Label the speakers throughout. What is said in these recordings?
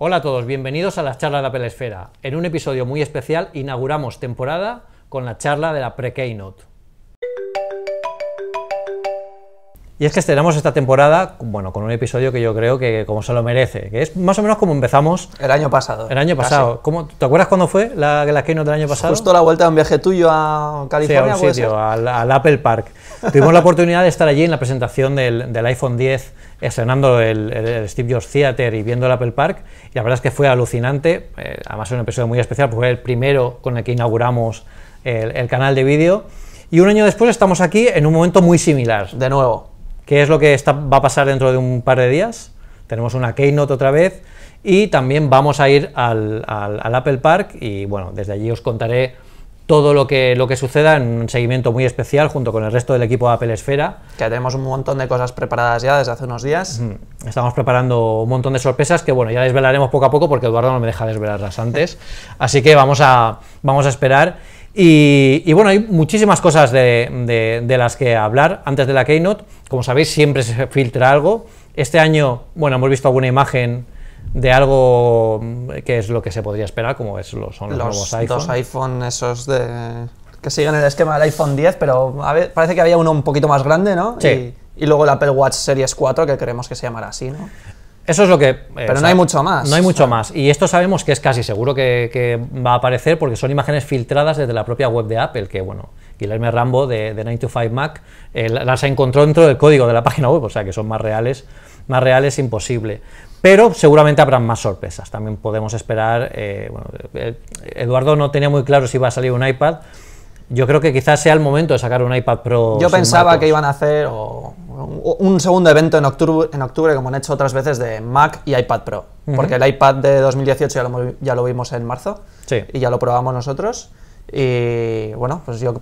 Speaker 1: Hola a todos, bienvenidos a la charla de la Pelesfera. En un episodio muy especial inauguramos temporada con la charla de la pre-keynote. Y es que estrenamos esta temporada, bueno, con un episodio que yo creo que como se lo merece, que es más o menos como empezamos... El año pasado. El año pasado. ¿Cómo, ¿Te acuerdas cuándo fue la, la Keynote del año pues pasado? Justo la vuelta de un
Speaker 2: viaje tuyo a California. Sí, a un sitio,
Speaker 1: al, Apple Park. Tuvimos la oportunidad de estar allí en la presentación del, iPhone 10, estrenando el, el, Steve Jobs Theater y viendo el Apple Park, y la verdad es que fue alucinante, eh, además es un episodio muy especial, porque fue el primero con el que inauguramos el, el canal de vídeo. Y un año después estamos aquí en un momento muy similar. De nuevo. ¿Qué es lo que va a pasar dentro de un par de días? Tenemos una Keynote otra vez y también vamos a ir al, Apple Park y bueno, desde allí os contaré todo lo que, lo que suceda en un seguimiento muy especial junto con el resto del equipo de Apple Esfera. Que tenemos un montón de cosas preparadas ya desde hace unos días. Estamos preparando un montón de sorpresas que bueno, ya desvelaremos poco a poco porque Eduardo no me deja desvelarlas antes. Así que vamos a, vamos a esperar. Y, bueno, hay muchísimas cosas de, las que hablar antes de la Keynote. Como sabéis, siempre se filtra algo. Este año, bueno, hemos visto alguna imagen de algo que es lo que se podría esperar, como es, son los, nuevos iPhone. Los
Speaker 2: iPhone esos de, que siguen el esquema del iPhone 10, pero parece que había uno un poquito más grande, ¿no? Sí. Y, luego el Apple Watch Series 4, que creemos que se llamará así, ¿no?
Speaker 1: Eso es lo que... Eh, Pero no hay mucho más. No hay mucho más. Y esto sabemos que es casi seguro que, va a aparecer porque son imágenes filtradas desde la propia web de Apple, que bueno, Guillermo Rambo de, de Mac eh, las encontró dentro del código de la página web, o sea que son más reales, más reales imposible. Pero seguramente habrán más sorpresas. También podemos esperar. Eh, Eduardo no tenía muy claro si iba a salir un iPad yo creo que quizás sea el momento de sacar un iPad Pro. Yo pensaba que
Speaker 2: iban a hacer un segundo evento en octubre, en octubre, como han hecho otras veces, de Mac y iPad Pro. Porque el iPad de 2018 ya lo, vimos en marzo y ya lo probamos nosotros. Y bueno, pues yo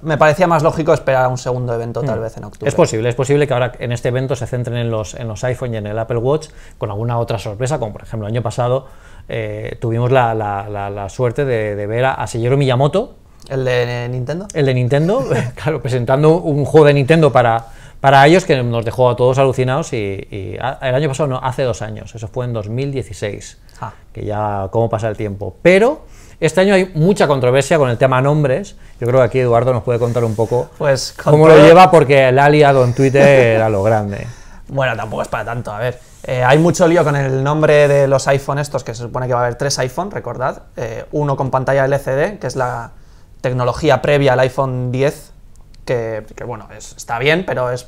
Speaker 2: me parecía más
Speaker 1: lógico esperar un segundo evento tal mm. vez en octubre. Es posible, es posible que ahora en este evento se centren en los, en los iPhone y en el Apple Watch con alguna otra sorpresa, como por ejemplo el año pasado eh, tuvimos la, la, la, suerte de, ver a, a Miyamoto ¿El de Nintendo? El de Nintendo, claro, presentando un juego de Nintendo para, para ellos que nos dejó a todos alucinados y, el año pasado, no, hace dos años, eso fue en 2016, ah. que ya cómo pasa el tiempo. Pero este año hay mucha controversia con el tema nombres, yo creo que aquí Eduardo nos puede contar un poco pues, cómo lo lleva porque el aliado en Twitter Era lo grande.
Speaker 2: Bueno, tampoco es para tanto, a ver.
Speaker 1: Eh, hay mucho lío con el nombre de los
Speaker 2: iPhone estos, que se supone que va a haber tres iPhone, recordad. Eh, uno con pantalla LCD, que es la, tecnología previa al iPhone 10, que, bueno, está bien, pero es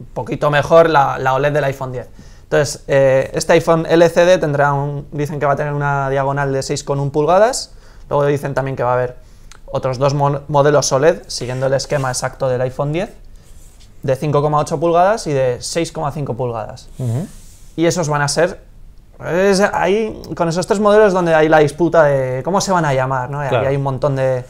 Speaker 2: un poquito mejor la, OLED del iPhone 10. Entonces, eh, este iPhone LCD tendrá un, dicen que va a tener una diagonal de 6,1 pulgadas, luego dicen también que va a haber otros dos modelos OLED, siguiendo el esquema exacto del iPhone 10, de 5,8 pulgadas y de 6,5 pulgadas. Y esos van a ser ahí, con esos tres modelos donde hay la disputa de cómo se van a llamar, ¿no? hay un montón de,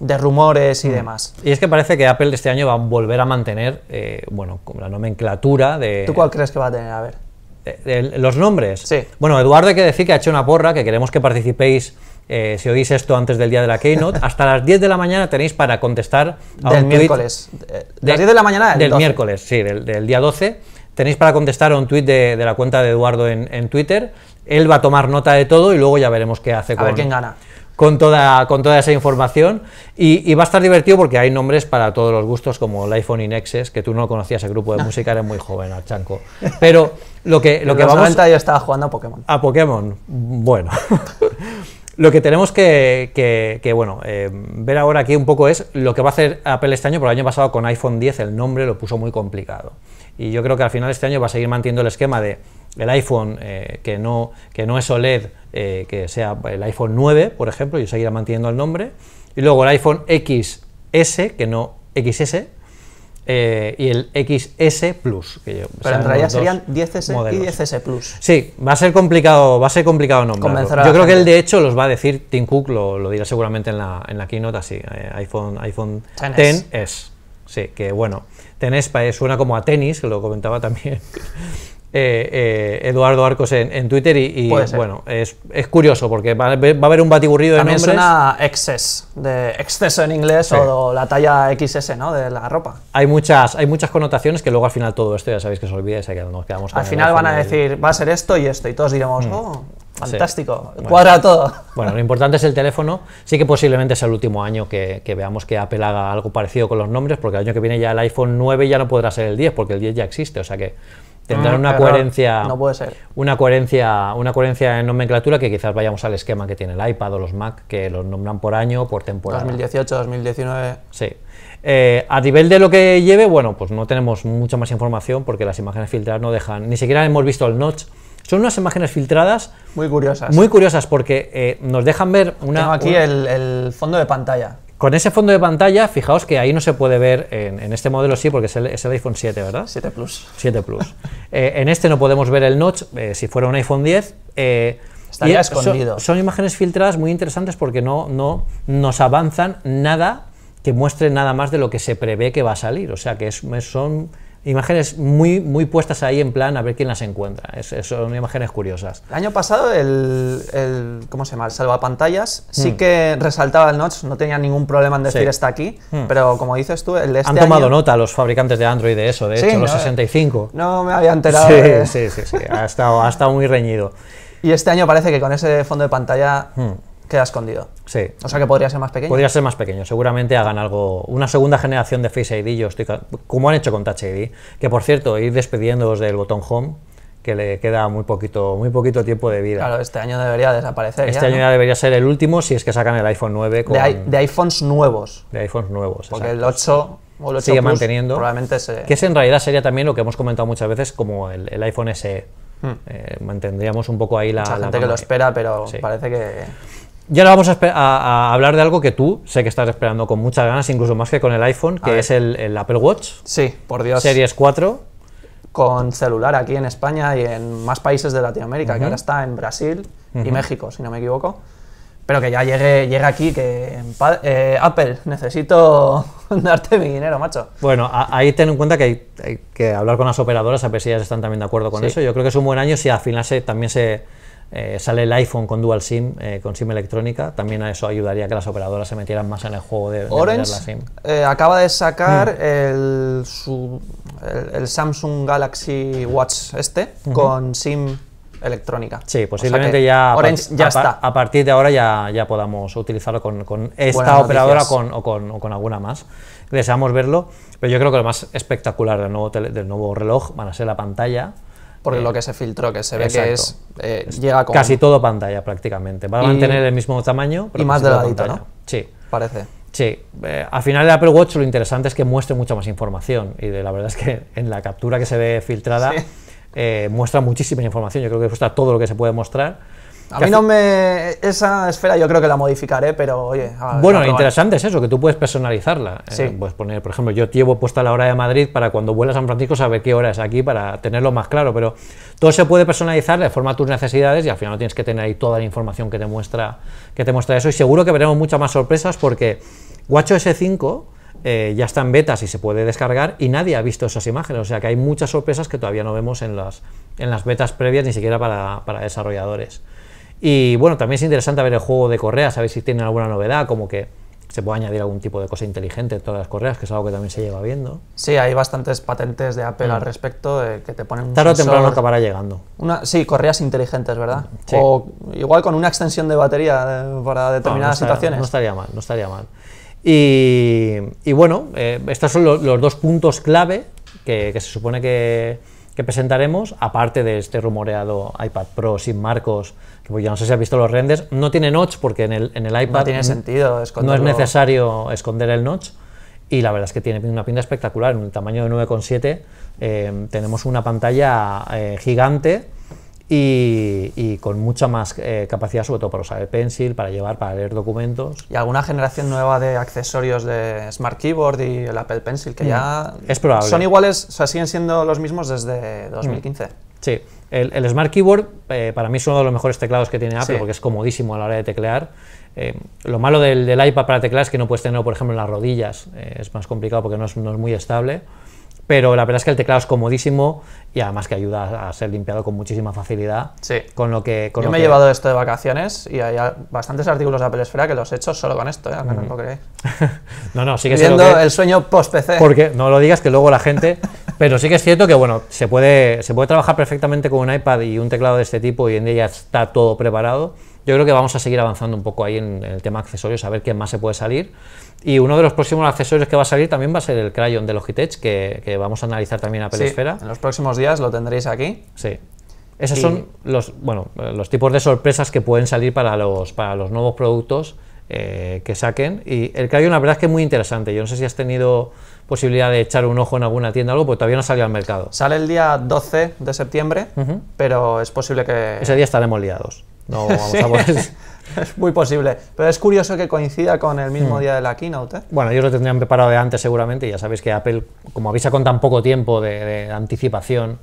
Speaker 2: de rumores y mm. demás.
Speaker 1: Y es que parece que Apple este año va a volver a mantener, eh, bueno, la nomenclatura de... ¿Tú
Speaker 2: cuál crees que va a tener? A
Speaker 1: ver. los nombres. Sí. Bueno, Eduardo hay que decir que ha hecho una porra, que queremos que participéis, eh, si oís esto antes del día de la Keynote, hasta las 10 de la mañana tenéis para contestar del un miércoles. de, las 10 de la mañana del, miércoles, sí, del, día 12. Tenéis para contestar a un tweet de, la cuenta de Eduardo en, Twitter él va a tomar nota de todo y luego ya veremos qué hace a ver quién gana con toda, con toda esa información y, va a estar divertido porque hay nombres para todos los gustos como el iPhone Inexes, que tú no conocías el grupo de música, eres muy joven, chanco Pero lo que, lo que vamos... yo estaba jugando a Pokémon. A Pokémon, bueno. lo que tenemos que, bueno, eh, ver ahora aquí un poco es lo que va a hacer Apple este año, porque el año pasado con iPhone 10 el nombre lo puso muy complicado. Y yo creo que al final este año va a seguir manteniendo el esquema de el iPhone eh, que, no, que no es OLED, eh, que sea el iPhone 9, por ejemplo, y seguirá manteniendo el nombre, y luego el iPhone XS, que no XS, eh, y el XS Plus. Que Pero en realidad serían 10S y
Speaker 2: 10S Plus.
Speaker 1: Sí, va a ser complicado, va a ser complicado nombrar. Yo creo que él de hecho los va a decir, Tim Cook lo, dirá seguramente en la, en la keynote así, iPhone, iPhone Sí, que bueno, XS suena como a tenis, que lo comentaba también eh, eh, Eduardo Arcos en, Twitter y, bueno, es, curioso porque va, a haber un batiburrido de También nombres.
Speaker 2: suena de exceso en inglés o la talla XS, ¿no? De la ropa.
Speaker 1: Hay muchas, hay muchas connotaciones que luego al final todo esto ya sabéis que se olvida y nos quedamos Al final van a decir, va a ser esto
Speaker 2: y esto y todos diremos, mm. oh,
Speaker 1: fantástico,
Speaker 2: cuadra todo.
Speaker 1: Bueno, lo importante es el teléfono, sí que posiblemente sea el último año que, que, veamos que Apple haga algo parecido con los nombres porque el año que viene ya el iPhone 9 ya no podrá ser el 10 porque el 10 ya existe, o sea que tendrán ah, una coherencia. No puede ser. Una coherencia, una coherencia en nomenclatura que quizás vayamos al esquema que tiene el iPad o los Mac, que los nombran por año, por temporada. 2018, 2019. Sí. Eh, a nivel de lo que lleve, bueno, pues no tenemos mucha más información porque las imágenes filtradas no dejan, ni siquiera hemos visto el notch. Son unas imágenes filtradas.
Speaker 2: Muy curiosas. Muy
Speaker 1: curiosas porque eh, nos dejan ver una. aquí el, fondo de pantalla. Con ese fondo de pantalla, fijaos que ahí no se puede ver, en, este modelo sí, porque es el, iPhone 7, ¿verdad? 7 Plus. 7 Plus. Eh, en este no podemos ver el notch, eh, si fuera un iPhone 10. Eh, Estaría escondido. Son, imágenes filtradas muy interesantes porque no, no nos avanzan nada que muestre nada más de lo que se prevé que va a salir. O sea que es, son imágenes muy, muy puestas ahí en plan a ver quién las encuentra. son imágenes curiosas.
Speaker 2: El año pasado el, ¿cómo se llama? El salvapantallas sí hmm. que resaltaba el notch, no tenía ningún problema en decir está aquí, hmm. pero como dices tú, el Han este tomado
Speaker 1: nota los fabricantes de Android de eso, de hecho, los 65. Eh, no me había enterado. Sí, sí, sí, sí, ha, estado, ha estado muy reñido. Y este
Speaker 2: año parece que con ese fondo de pantalla... Hmm queda escondido. Sí. O sea que podría ser más pequeño. Podría ser
Speaker 1: más pequeño. Seguramente hagan algo, una segunda generación de Face ID, yo como han hecho con Touch ID, que por cierto, ir despidiéndoos del botón Home, que le queda muy poquito, muy poquito tiempo de vida. Claro,
Speaker 2: este año debería desaparecer. Este año ya
Speaker 1: debería ser el último si es que sacan el iPhone 9
Speaker 2: de, iPhones nuevos.
Speaker 1: De iPhones nuevos. Porque el 8 o el sigue manteniendo. Probablemente Que es en realidad sería también lo que hemos comentado muchas veces como el, iPhone SE. Hmm. Eh, mantendríamos un poco ahí la... Mucha gente que lo
Speaker 2: espera, pero parece que...
Speaker 1: Y ahora vamos a, hablar de algo que tú sé que estás esperando con muchas ganas, incluso más que con el iPhone, que es el, Apple Watch. Sí, por Dios. Series 4.
Speaker 2: Con celular aquí en España y en más países de Latinoamérica, que ahora está en Brasil y México, si no me equivoco. Pero que ya llegue, aquí, que eh, Apple, necesito darte mi dinero, macho.
Speaker 1: Bueno, ahí ten en cuenta que hay, que hablar con las operadoras, a ver si ellas están también de acuerdo con eso. Yo creo que es un buen año si al final se, también se eh, sale el iPhone con Dual SIM, eh, con SIM electrónica. También a eso ayudaría que las operadoras se metieran más en el juego de, la SIM.
Speaker 2: Eh, acaba de sacar mm. el, el, Samsung Galaxy Watch este con SIM electrónica. Sí, posiblemente ya, Orange ya a, está.
Speaker 1: a partir de ahora ya, ya podamos utilizarlo con, esta operadora con, o, con, alguna más. Deseamos verlo, pero yo creo que lo más espectacular del nuevo, del nuevo reloj van a ser la pantalla
Speaker 2: porque lo que se filtró, que se ve que eh, es, llega Casi
Speaker 1: todo pantalla prácticamente. Va a mantener el mismo tamaño. y más delgadito, ¿no? Sí. Parece. Sí, eh, al final de Apple Watch lo interesante es que muestre mucha más información y de, la verdad es que en la captura que se ve filtrada eh, muestra muchísima información, yo creo que muestra todo lo que se puede mostrar a mí no
Speaker 2: me. Esa esfera yo creo que la modificaré, pero oye. bueno, lo interesante
Speaker 1: es eso, que tú puedes personalizarla. Eh, puedes poner, por ejemplo, yo llevo puesta la hora de Madrid para cuando vuela a San Francisco saber qué hora es aquí para tenerlo más claro, pero todo se puede personalizar de forma a tus necesidades y al final no tienes que tener ahí toda la información que te muestra, que te muestra eso. Y seguro que veremos muchas más sorpresas porque WatchOS 5. Eh, ya está en betas y se puede descargar y nadie ha visto esas imágenes. O sea que hay muchas sorpresas que todavía no vemos en las, en las betas previas, ni siquiera para, para desarrolladores. Y bueno, también es interesante ver el juego de correas, a ver si tienen alguna novedad, como que se puede añadir algún tipo de cosa inteligente en todas las correas, que es algo que también se lleva viendo. Sí, hay bastantes patentes de Apple mm. al
Speaker 2: respecto que te ponen un Tarde o temprano acabará llegando. Una, sí, correas inteligentes, ¿verdad? Sí. O igual con una extensión de batería eh,
Speaker 1: para determinadas situaciones. No estaría mal, no estaría mal. Y, bueno, eh, estos son los, dos puntos clave que se supone que que presentaremos, aparte de este rumoreado iPad Pro sin marcos, que pues ya no sé si has visto los renders, no tiene notch porque en el, en el iPad no, tiene sentido no es necesario esconder el notch y la verdad es que tiene una pinta espectacular. En tamaño de 9,7 eh, tenemos una pantalla eh, gigante y, con mucha más eh, capacidad, sobre todo para usar el pencil, para llevar, para leer documentos. ¿Y alguna generación nueva de
Speaker 2: accesorios de Smart Keyboard y el Apple Pencil que mm, ya es probable. son iguales, o sea, siguen siendo los mismos desde 2015? Mm.
Speaker 1: Sí, el, Smart Keyboard eh, para mí es uno de los mejores teclados que tiene Apple porque es comodísimo a la hora de teclear. Eh, lo malo del, iPad para teclear es que no puedes tenerlo, por ejemplo, en las rodillas. es más complicado porque no es, no es muy estable pero la verdad es que el teclado es comodísimo y además que ayuda a ser limpiado con muchísima facilidad. Sí. Con lo que, con Yo me he llevado
Speaker 2: esto de vacaciones y hay bastantes artículos de Apple Esfera que los he hecho solo con esto, ¿eh? no lo creéis.
Speaker 1: no, no, sigue siendo el sueño post-PC. Porque no lo digas que luego la gente... pero sí que es cierto que, bueno, se puede, se puede trabajar perfectamente con un iPad y un teclado de este tipo y en día ya está todo preparado yo creo que vamos a seguir avanzando un poco ahí en, el tema accesorios, a ver qué más se puede salir. Y uno de los próximos accesorios que va a salir también va a ser el Crayon de Logitech, que, que vamos a analizar también a Pelesfera. Sí, en los próximos días lo tendréis aquí. Sí. Esos son los, bueno, los tipos de sorpresas que pueden salir para los, para los nuevos productos eh, que saquen. Y el Crayon la verdad es que es muy interesante. Yo no sé si has tenido posibilidad de echar un ojo en alguna tienda o algo, porque todavía no ha salido al mercado. Sale el día 12 de septiembre, pero es posible que... Ese día estaremos liados. No
Speaker 2: es muy posible. Pero es curioso que coincida con el mismo hmm. día de la keynote. ¿eh?
Speaker 1: Bueno, ellos lo tendrían preparado de antes seguramente. ya sabéis que Apple, como avisa con tan poco tiempo de, anticipación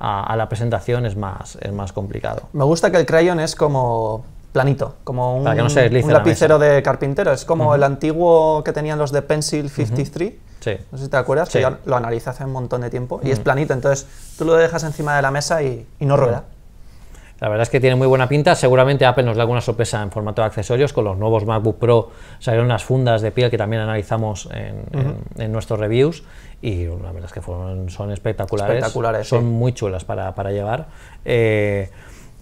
Speaker 1: a, la presentación, es más, es más complicado.
Speaker 2: Me gusta que el crayon es como planito, como un, lapicero de carpintero. Es como el antiguo que tenían los de Pencil 53. Sí. No sé si te acuerdas, lo analizas hace un montón de tiempo. Y es planito, entonces tú lo dejas encima de la mesa y no rueda.
Speaker 1: La verdad es que tiene muy buena pinta. Seguramente Apple nos da alguna sorpresa en formato de accesorios. Con los nuevos MacBook Pro salieron unas fundas de piel que también analizamos en, nuestros reviews. Y la verdad es que son espectaculares. son muy chulas para, llevar. Eh,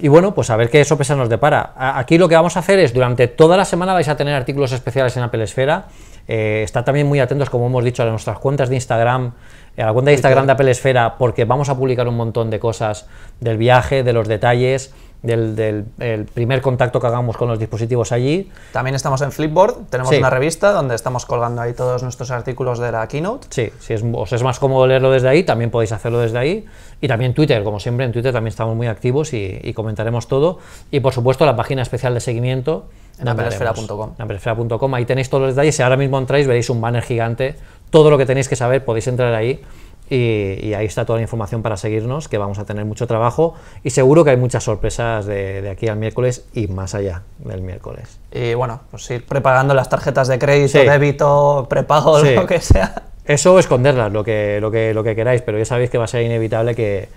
Speaker 1: y bueno, pues a ver qué sorpresa nos depara. Aquí lo que vamos a hacer es, durante toda la semana vais a tener artículos especiales en Apple Esfera. Eh, también muy atentos, como hemos dicho, a nuestras cuentas de Instagram, a la cuenta de Instagram de Apple Esfera, porque vamos a publicar un montón de cosas del viaje, de los detalles, del, primer contacto que hagamos con los dispositivos allí. También estamos en Flipboard, tenemos una revista donde estamos colgando ahí todos nuestros artículos de la keynote. Sí, si es, os es más cómodo leerlo desde ahí, también podéis hacerlo desde ahí. Y también Twitter, como siempre, en Twitter también estamos muy activos y, comentaremos todo. Y por supuesto la página especial de seguimiento. En amperesfera.com. Amperesfera.com, ahí tenéis todos los detalles. Si ahora mismo entráis veréis un banner gigante. Todo lo que tenéis que saber podéis entrar ahí y, ahí está toda la información para seguirnos, que vamos a tener mucho trabajo y seguro que hay muchas sorpresas de, aquí al miércoles y más allá del miércoles. Y bueno, pues ir preparando las tarjetas de crédito, débito, prepago, lo que sea. Eso esconderlas, lo que, lo, lo que queráis, pero ya sabéis que va a ser inevitable que,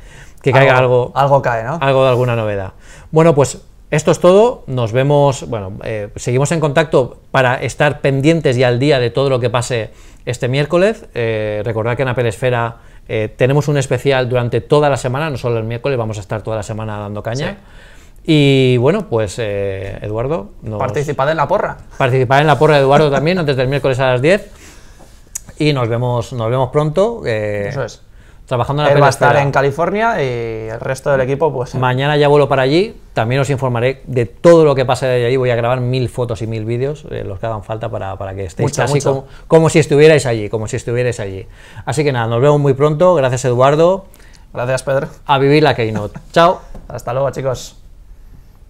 Speaker 1: caiga algo. Algo cae, ¿no? Algo de alguna novedad. Bueno, pues esto es todo. Nos vemos, bueno, eh, seguimos en contacto para estar pendientes y al día de todo lo que pase este miércoles. Eh, recordad que en la Pelesfera eh, tenemos un especial durante toda la semana, no solo el miércoles, vamos a estar toda la semana dando caña. Y bueno, pues eh, Eduardo. Nos... Participad en la porra. Participad en la porra Eduardo también, antes del miércoles a las 10. Y nos vemos, nos vemos pronto. Eso es trabajando en la Él va a estar en
Speaker 2: California y eh, el resto del equipo,
Speaker 1: pues. Eh. Mañana ya vuelo para allí. También os informaré de todo lo que pase de allí. Voy a grabar mil fotos y mil vídeos, eh, los que hagan falta para, que estéis así, Como, como, si estuvierais allí, como si estuvierais allí. Así que nada, nos vemos muy pronto. Gracias, Eduardo. Gracias, Pedro. A vivir la Keynote. Chao. Hasta luego, chicos.